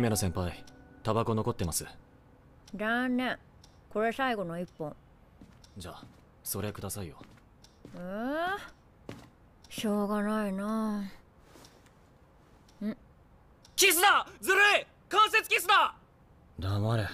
姫野先輩タバコ残ってます残念これ最後の一本じゃあそれくださいよえー、しょうがないなんキスだずるい関節キスだ黙れ